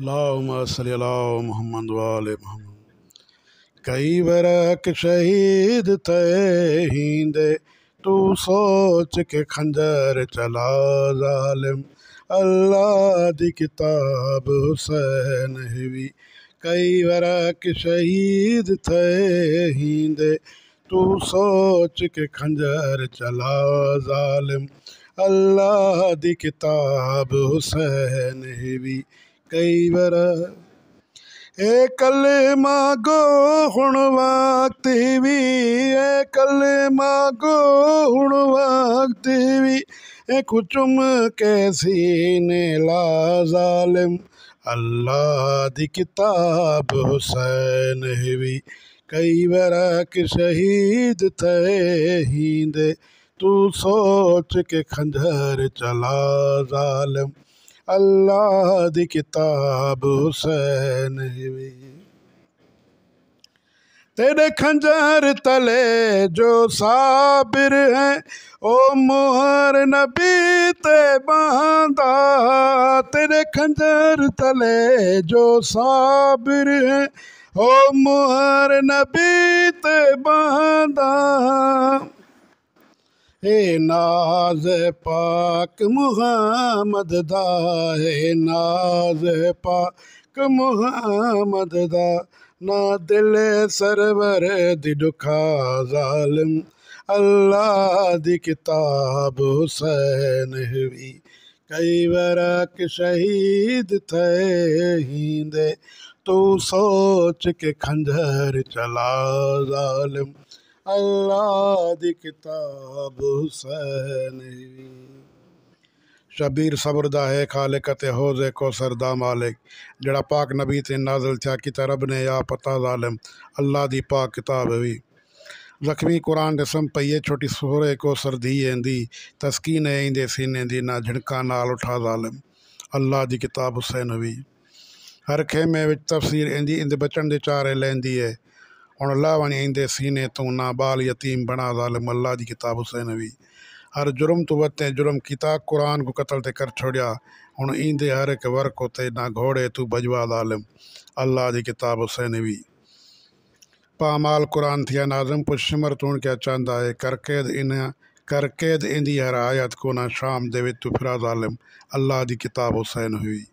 मोहम्मद वाले मोहम्मद कई बरक शहीद थे हिंदे तू सोच के खंजर चला जालिम अल्लाह दी किताब हुसैन हुई कई बरक शहीद थे हिंदे तू सोच के खंजर चला जालिम अल्लाह दी किताब हुसैन हुई कैवर ए कलमा गो भी ए कलमा गो भी ए कुचुम कैसी ने ला जालिम अल्लाह दी किताब हुसैन भी कई बरा कि शहीद थे हींदे तू सोच के खंजर चला जालिम अल्लाह दी किताब हुसैन तेरे खंजर तले जो साबिर है ओ मोहर नबी ते बांधा तेरे खंजर तले जो साबिर है ओ मोहर नबी ते बांधा हे नाज पाक मुहम्मद दा हे नाज पाक मुहम्मद दा ना दिल सरवर दिडुखा जालिम अल्लाह दी किताब हुसैन हुई कई वरक शहीद थे हींदे तू सोच के खंजर चला जालिम अल्लाह दी किताब हुसैन शबीर सबर दा है खालिक ते होजे को सरदा मालिक जड़ा पाक नबी ते नाजिल थिया कि रब ने या पता जालिम अल्लाह दी पाक किताब हुई जख्मी कुरान रसम है छोटी सोरे को सरदी एंदी तस्कीन एंदे सीने दी ना झिणका नाल उठा जालिम अल्लाह दी किताब हुसैन हुई हर खेमे विच तफसीर एंदी इंदे बचन दे चारे लेंदी है और अल्लाह वनी आइंदे सीने तो ना बाल यतीम बना ालम अल्लाह की किताब हुसैनवी हर जुर्म तो वते जुर्म किताब कुरान को कतल ते कर छोड़िया हूँ ईंदे हर एक वर्क उते ना घोड़े तू बजवा ालम अल्लाह की किताब हुसैनवी पामाल कुरान थिया नाज़म पुशमर तून क्या चाहता है करकेद इन करकेद इंदी हर आयत को ना शाम देवे तू फिरा ालम अल्लाह की किताब हुसैन हुई